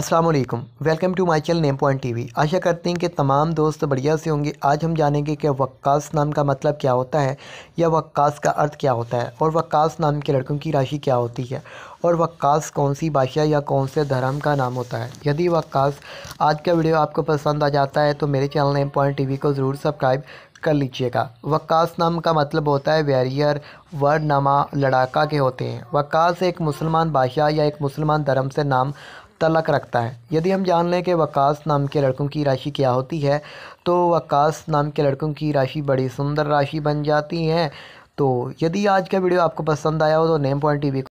अस्सलाम वालेकुम welcome to my channel name point TV आशा करते हैं कि तमाम दोस्त बढ़िया से होंगे आज हम जानेंगे कि वक्कास नाम का मतलब क्या होता है या वक्कास का अर्थ क्या होता है और वक्कास नाम के लड़कों की राशि क्या होती है और वक्कास कौन सी भाषा या कौन से धर्म का नाम होता है यदि वक्कास आज का वीडियो आपको पसंद आ जाता है तो मेरे चैनल नेम पॉइंट टी को ज़रूर सब्सक्राइब कर लीजिएगा वक्स नाम का मतलब होता है वैरियर वर्डनामा लड़ाका के होते हैं वक्स एक मुसलमान भाषा या एक मुसलमान धर्म से नाम तलक रखता है यदि हम जान लें कि वक्स नाम के लड़कों की राशि क्या होती है तो वक्स नाम के लड़कों की राशि बड़ी सुंदर राशि बन जाती है तो यदि आज का वीडियो आपको पसंद आया हो तो नेम पॉइंट टी